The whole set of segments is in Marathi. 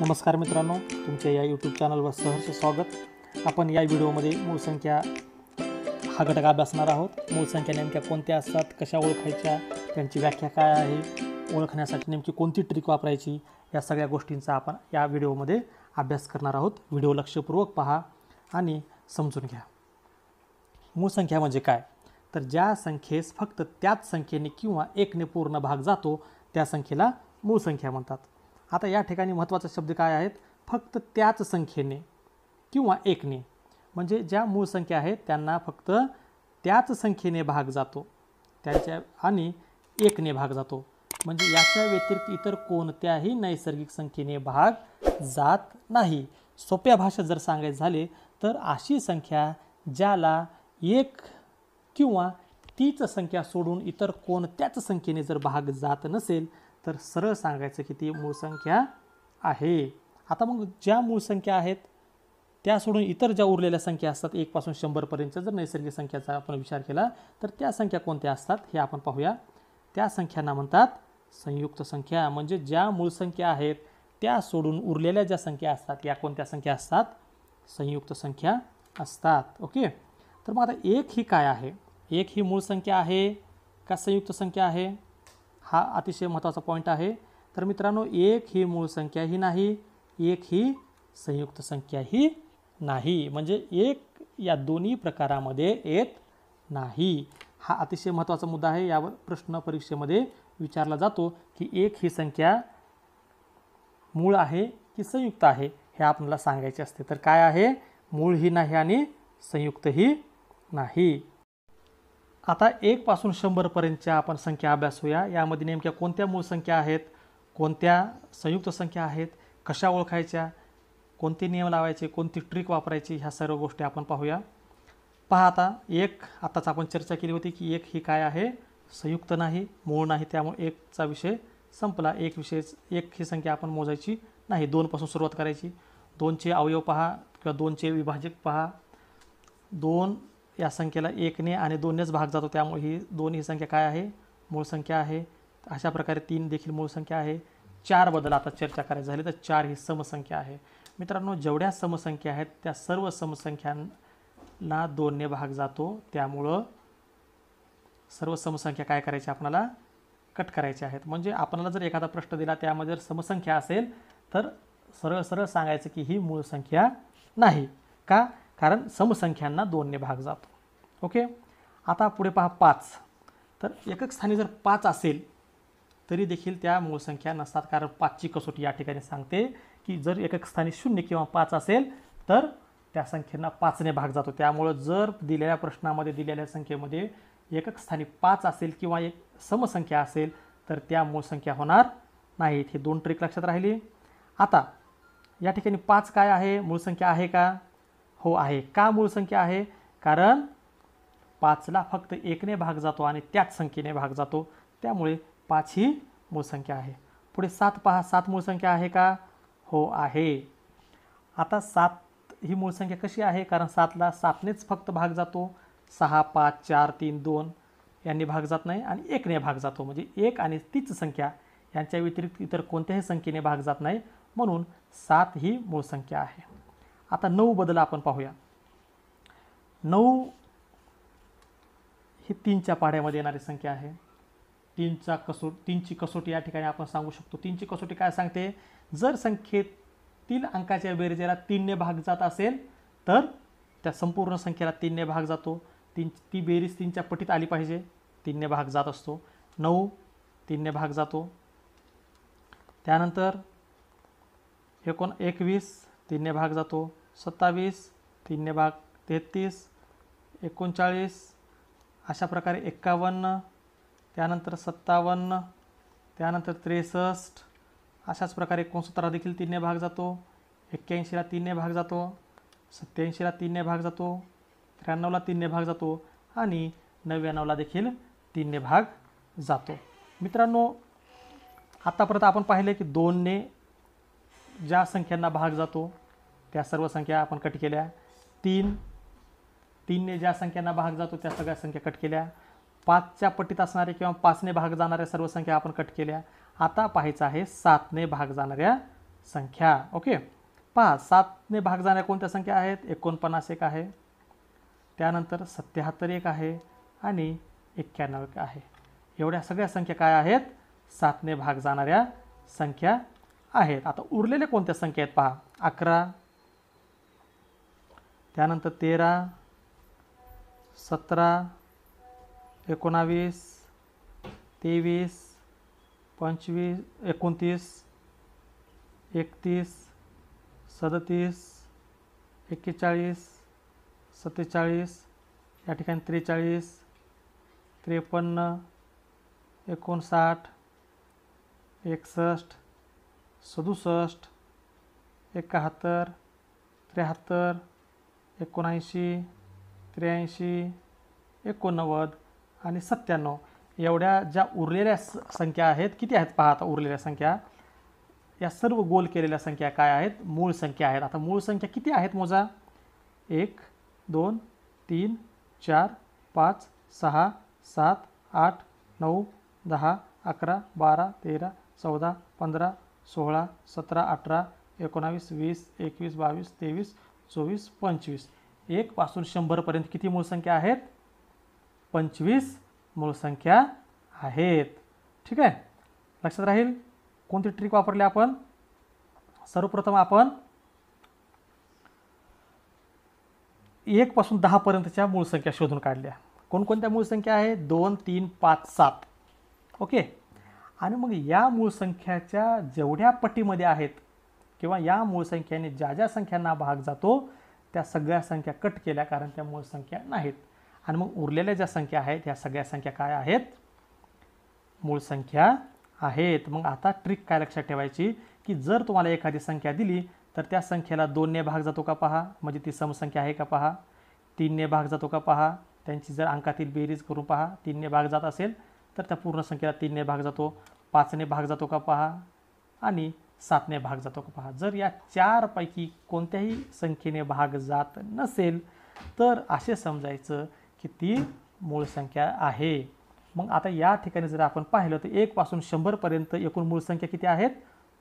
नमस्कार मित्रांनो तुमच्या या यूट्यूब चॅनलवर सहर्ष स्वागत आपण या व्हिडिओमध्ये मूळ संख्या हा घटक अभ्यासणार आहोत मूळ संख्या नेमक्या कोणत्या असतात कशा ओळखायच्या त्यांची व्याख्या काय आहे ओळखण्यासाठी नेमकी कोणती ट्रिक वापरायची या सगळ्या गोष्टींचा आपण या व्हिडिओमध्ये अभ्यास करणार आहोत व्हिडिओ लक्षपूर्वक पहा आणि समजून घ्या मूळ संख्या म्हणजे काय तर ज्या संख्येस फक्त त्याच संख्येने किंवा एकने पूर्ण भाग जातो त्या संख्येला मूळ संख्या म्हणतात आता या ठिकाणी महत्त्वाचा शब्द काय आहेत फक्त त्याच संख्येने किंवा एकने म्हणजे ज्या मूळ संख्या आहेत त्यांना फक्त त्याच संख्येने भाग जातो त्याच्या आणि एकने भाग जातो म्हणजे याच्या व्यतिरिक्त इतर कोणत्याही नैसर्गिक संख्येने भाग जात नाही सोप्या भाषेत जर सांगायचं झाले तर अशी संख्या ज्याला एक किंवा तीच संख्या सोडून इतर कोणत्याच संख्येने जर भाग जात नसेल तर सरळ सांगायचं की ती मूळ संख्या आहे आता मग ज्या मूळ संख्या आहेत त्या सोडून इतर ज्या उरलेल्या संख्या असतात एकपासून शंभरपर्यंत जर नैसर्गिक संख्याचा आपण विचार केला तर त्या संख्या कोणत्या असतात हे आपण पाहूया त्या संख्यांना म्हणतात संयुक्त संख्या म्हणजे ज्या मूळ संख्या आहेत त्या सोडून उरलेल्या ज्या संख्या असतात या कोणत्या संख्या असतात संयुक्त संख्या असतात ओके तर मग आता एक ही काय आहे एक ही मूळ संख्या आहे का संयुक्त संख्या आहे हा अतिशय महत्त्वाचा पॉईंट आहे तर मित्रांनो एक ही मूळ संख्या ही नाही एक ही संयुक्त संख्या ही नाही म्हणजे एक या दोन्ही प्रकारामध्ये येत नाही हा अतिशय महत्त्वाचा मुद्दा आहे यावर प्रश्न परीक्षेमध्ये विचारला जातो की एक ही संख्या मूळ आहे की संयुक्त आहे हे आपल्याला सांगायचे असते तर काय आहे मूळ ही नाही आणि संयुक्त ही नाही आता एकपासून शंभरपर्यंतच्या आपण संख्या अभ्यासूया यामध्ये नेमक्या कोणत्या मूळ संख्या आहेत कोणत्या संयुक्त संख्या आहेत कशा ओळखायच्या कोणते नियम लावायचे कोणती ट्रिक वापरायची ह्या सर्व गोष्टी आपण पाहूया पहा आता एक आताच आपण चर्चा केली होती की एक ही काय आहे संयुक्त नाही मूळ नाही त्यामुळे एकचा विषय संपला एक विषय एक ही संख्या आपण मोजायची नाही दोनपासून सुरुवात करायची दोनचे अवयव पहा किंवा दोनचे विभाजक पहा दोन या संख्येला एकने आणि दोननेच भाग जातो त्यामुळे ही दोन ही संख्या काय आहे मूळ संख्या आहे अशा प्रकारे तीन देखील मूळ संख्या आहे बदल आता चर्चा करायची झाली तर चार ही समसंख्या आहे मित्रांनो जेवढ्या समसंख्या आहेत त्या सर्व समसंख्यांना दोनने भाग जातो त्यामुळं सर्व समसंख्या काय करायची आपणाला कट करायचे आहेत म्हणजे आपणाला जर एखादा प्रश्न दिला त्यामध्ये जर समसंख्या असेल तर सरळ सरळ सांगायचं की ही मूळ संख्या नाही का कारण समसंख्यांना दोनने भाग जातो ओके आता पुढे पहा पाच तर एकक स्थानी जर पाच असेल तरी देखील त्या मूळ संख्या नसतात कारण पाचची कसोटी या ठिकाणी सांगते की जर एकक स्थानी शून्य किंवा पाच असेल तर त्या संख्येना पाचने भाग जातो त्यामुळं जर दिलेल्या प्रश्नामध्ये दिलेल्या संख्येमध्ये एकक स्थानी पाच असेल किंवा एक समसंख्या असेल तर त्या मूळ संख्या होणार नाहीत हे दोन ट्रिक लक्षात राहिली आता या ठिकाणी पाच काय आहे मूळ संख्या आहे का हो आहे का मूळ संख्या आहे कारण पाचला फक्त एकने भाग जातो आणि त्याच संख्येने भाग जातो त्यामुळे पाच ही मूळ संख्या आहे पुढे सात पहा सात मूळ संख्या आहे का हो आहे आता सात ही मूळ संख्या कशी आहे कारण सातला सातनेच फक्त भाग जातो सहा पाच चार तीन दोन यांनी भाग जात नाही आणि एकने भाग जातो म्हणजे एक आणि तीच संख्या यांच्या व्यतिरिक्त इतर कोणत्याही संख्येने भाग जात नाही म्हणून सात ही मूळ संख्या आहे आता नऊ बदल आपण पाहूया नऊ ही तीनच्या पाड्यामध्ये येणारी संख्या आहे तीनचा कसो तीनची कसोटी या ठिकाणी आपण सांगू शकतो तीनची कसोटी काय सांगते जर संख्येतील अंकाच्या बेरजेला तीनने भाग जात असेल तर त्या संपूर्ण संख्येला तीनने भाग जातो तीन ती बेरीज तीनच्या पटीत आली पाहिजे तीनने भाग जात असतो नऊ तीनने भाग जातो त्यानंतर एकोण एकवीस तीनने भाग जातो सत्तावीस तीनने भाग तेहतीस एकोणचाळीस अशा प्रकारे एक्कावन्न त्यानंतर सत्तावन्न त्यानंतर त्रेसष्ट अशाच प्रकारे एकोणसत्तरा देखील तीनने भाग जातो एक्क्याऐंशीला तीनने भाग जातो सत्त्याऐंशीला तीनने भाग जातो त्र्याण्णवला तीनने भाग जातो आणि नव्याण्णवला देखील तीनने भाग जातो मित्रांनो आत्तापर्यंत आपण पाहिले की दोनने ज्या संख्यांना भाग जातो त्या सर्व संख्या आपण कट केल्या तीन तीनने ज्या संख्यांना भाग जातो त्या सगळ्या संख्या कट केल्या पाचच्या पट्टीत असणाऱ्या किंवा पाचने भाग जाणाऱ्या सर्व संख्या आपण कट केल्या आता पाहायचं आहे सातने भाग जाणाऱ्या संख्या ओके पहा सातने भाग जाणाऱ्या कोणत्या संख्या आहेत एकोणपन्नास एक आहे त्यानंतर सत्याहत्तर एक आहे आणि एक्क्याण्णव एक आहे एवढ्या सगळ्या संख्या काय आहेत सातने भाग जाणाऱ्या संख्या आहेत आता उरलेले कोणत्या संख्या आहेत पहा अकरा त्यानंतर तेरा सतरा एकोणावीस तेवीस पंचवीस एकोणतीस एकतीस सदतीस एक्केचाळीस सत्तेचाळीस या ठिकाणी त्रेचाळीस त्रेपन्न एकोणसाठ एकसष्ट सदुसष्ट एकाहत्तर त्र्याहत्तर एकोणऐंशी त्र्याऐंशी एकोणनव्वद आणि सत्त्याण्णव एवढ्या ज्या उरलेल्या स संख्या आहेत किती आहेत पहा आता उरलेल्या संख्या या सर्व गोल केलेल्या संख्या काय आहेत मूळ संख्या आहेत आता मूळ संख्या किती आहेत मोजा एक दोन तीन चार पाच सहा सात आठ नऊ दहा अकरा बारा तेरा चौदा पंधरा सोळा सतरा अठरा एकोणावीस वीस एकवीस बावीस तेवीस चोवीस पंचवीस एकपासून शंभरपर्यंत किती मूळ संख्या आहेत पंचवीस मूळ संख्या आहेत ठीक आहे लक्षात राहील कोणती ट्रिक वापरली आपण सर्वप्रथम आपण एकपासून दहापर्यंतच्या मूळ संख्या शोधून काढल्या कोणकोणत्या मूळ संख्या आहे दोन तीन पाच सात ओके आणि मग या मूळ संख्याच्या जेवढ्या पटीमध्ये आहेत किंवा या मूळ संख्येने ज्या ज्या संख्यांना भाग जातो त्या सगळ्या संख्या कट केल्या कारण त्या मूळ संख्या नाहीत आणि मग उरलेल्या ज्या संख्या आहेत ह्या सगळ्या संख्या काय आहेत मूळ संख्या आहेत मग आता ट्रिक काय लक्षात ठेवायची की जर तुम्हाला एखादी संख्या दिली तर त्या संख्येला दोनने भाग जातो का पहा म्हणजे ती समसंख्या आहे का पहा तीनने भाग जातो का पहा त्यांची जर अंकातील बेरीज करून पहा तीनने भाग जात असेल तर त्या पूर्ण संख्येला तीनने भाग जातो पाचने भाग जातो का पहा आणि सातने भाग जातो का पहा जर या चारपैकी कोणत्याही संख्येने भाग जात नसेल तर असे समजायचं की ती मूळ संख्या आहे मग आता या ठिकाणी जर आपण पाहिलं तर एकपासून शंभरपर्यंत एकूण मूळ संख्या किती आहेत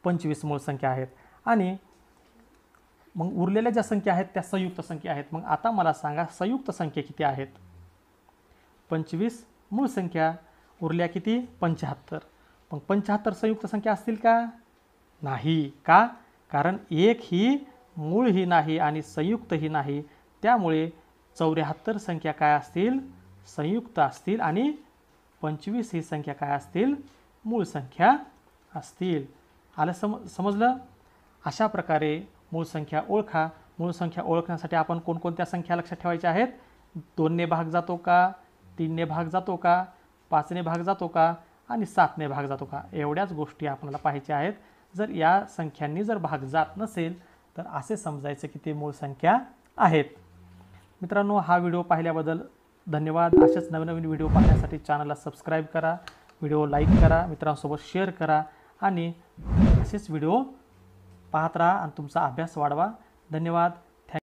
पंचवीस मूळ संख्या आहेत आणि मग उरलेल्या ज्या संख्या आहेत त्या संयुक्त संख्या आहेत मग आता मला सांगा संयुक्त संख्या किती आहेत पंचवीस मूळ संख्या उरल्या किती पंच्याहत्तर मग पंचाहत्तर संयुक्त संख्या असतील का नाही का कारण एक ही मूळ ही नाही आणि संयुक्त ही नाही त्यामुळे चौऱ्याहत्तर संख्या काय असतील संयुक्त असतील आणि पंचवीस ही संख्या काय असतील मूळ संख्या असतील आलं सम समजलं अशा प्रकारे मूळ संख्या ओळखा मूळ संख्या ओळखण्यासाठी आपण कोणकोणत्या संख्या लक्षात ठेवायच्या आहेत दोनने भाग जातो का तीनने भाग जातो का पाचने भाग जातो का आणि सातने भाग जातो का एवढ्याच गोष्टी आपल्याला पाहायच्या आहेत जर या संख्यांनी जर भाग जात नसेल तर असे समजायचं की ते मूळ संख्या आहेत मित्रांनो हा व्हिडिओ पाहिल्याबद्दल धन्यवाद असेच नवीन नवीन व्हिडिओ पाहण्यासाठी चॅनलला सबस्क्राईब करा व्हिडिओ लाईक करा मित्रांसोबत शेअर करा आणि असेच व्हिडिओ पाहत राहा आणि तुमचा अभ्यास वाढवा धन्यवाद